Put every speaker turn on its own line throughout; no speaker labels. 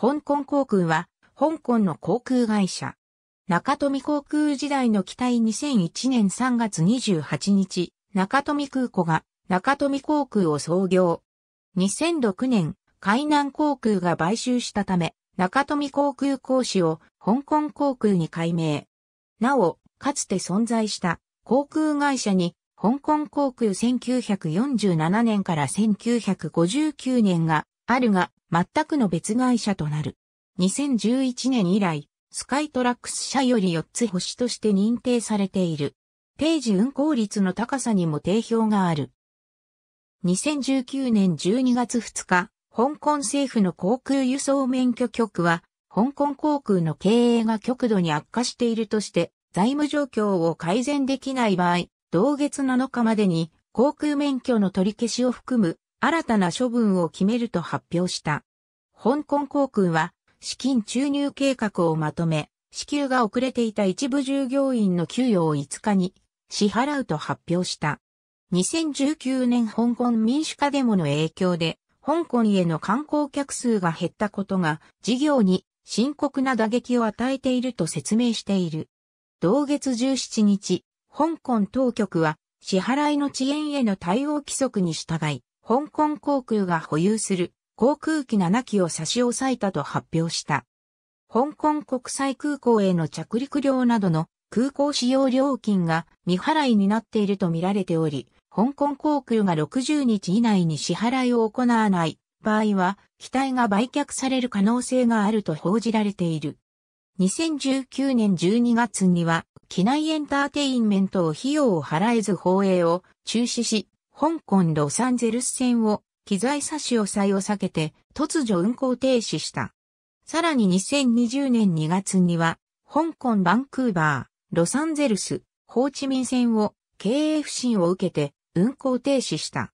香港航空は、香港の航空会社。中富航空時代の機体2001年3月28日、中富空港が中富航空を創業。2006年、海南航空が買収したため、中富航空講師を香港航空に改名。なお、かつて存在した航空会社に、香港航空1947年から1959年があるが、全くの別会社となる。2011年以来、スカイトラックス社より4つ星として認定されている。定時運行率の高さにも定評がある。2019年12月2日、香港政府の航空輸送免許局は、香港航空の経営が極度に悪化しているとして、財務状況を改善できない場合、同月7日までに航空免許の取り消しを含む新たな処分を決めると発表した。香港航空は、資金注入計画をまとめ、支給が遅れていた一部従業員の給与を5日に支払うと発表した。2019年香港民主化デモの影響で、香港への観光客数が減ったことが事業に深刻な打撃を与えていると説明している。同月17日、香港当局は支払いの遅延への対応規則に従い、香港航空が保有する航空機7機を差し押さえたと発表した。香港国際空港への着陸料などの空港使用料金が未払いになっていると見られており、香港航空が60日以内に支払いを行わない場合は、機体が売却される可能性があると報じられている。2019年12月には、機内エンターテインメントを費用を払えず放映を中止し、香港ロサンゼルス線を機材差し押さえを避けて突如運行停止した。さらに2020年2月には、香港バンクーバー、ロサンゼルス、ホーチミン線を経営不振を受けて運行停止した。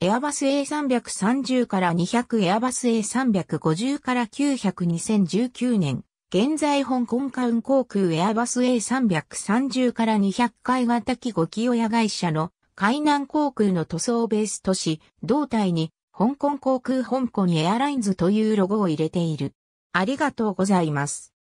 エアバス A330 から200エアバス A350 から9002019年、現在香港カウン航空エアバス A330 から200回型機5機親会社の海南航空の塗装ベースとし、胴体に香港航空香港エアラインズというロゴを入れている。ありがとうございます。